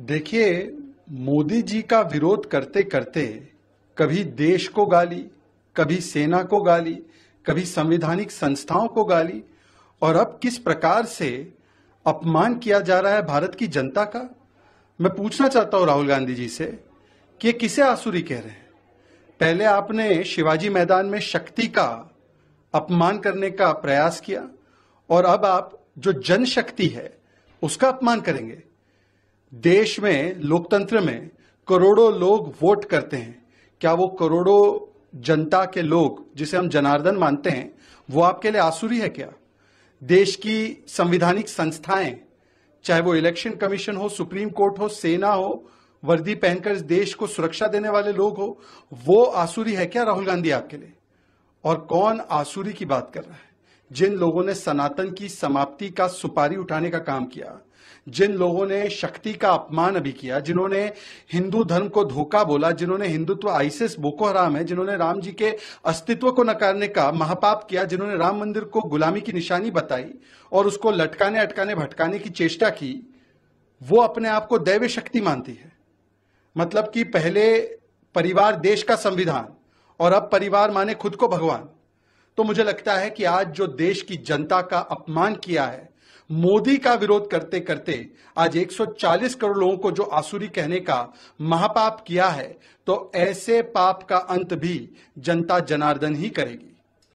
देखिए मोदी जी का विरोध करते करते कभी देश को गाली कभी सेना को गाली कभी संवैधानिक संस्थाओं को गाली और अब किस प्रकार से अपमान किया जा रहा है भारत की जनता का मैं पूछना चाहता हूं राहुल गांधी जी से कि ये किसे आसुरी कह रहे हैं पहले आपने शिवाजी मैदान में शक्ति का अपमान करने का प्रयास किया और अब आप जो जनशक्ति है उसका अपमान करेंगे देश में लोकतंत्र में करोड़ों लोग वोट करते हैं क्या वो करोड़ों जनता के लोग जिसे हम जनार्दन मानते हैं वो आपके लिए आसुरी है क्या देश की संविधानिक संस्थाएं चाहे वो इलेक्शन कमीशन हो सुप्रीम कोर्ट हो सेना हो वर्दी पहनकर देश को सुरक्षा देने वाले लोग हो वो आसुरी है क्या राहुल गांधी आपके लिए और कौन आसुरी की बात कर रहा है जिन लोगों ने सनातन की समाप्ति का सुपारी उठाने का काम किया जिन लोगों ने शक्ति का अपमान अभी किया जिन्होंने हिंदू धर्म को धोखा बोला जिन्होंने हिंदुत्व आइसिस बोको हराम है जिन्होंने राम जी के अस्तित्व को नकारने का महापाप किया जिन्होंने राम मंदिर को गुलामी की निशानी बताई और उसको लटकाने अटकाने भटकाने की चेष्टा की वो अपने आप को दैव्य शक्ति मानती है मतलब कि पहले परिवार देश का संविधान और अब परिवार माने खुद को भगवान तो मुझे लगता है कि आज जो देश की जनता का अपमान किया है मोदी का विरोध करते करते आज 140 करोड़ लोगों को जो आसुरी कहने का महापाप किया है तो ऐसे पाप का अंत भी जनता जनार्दन ही करेगी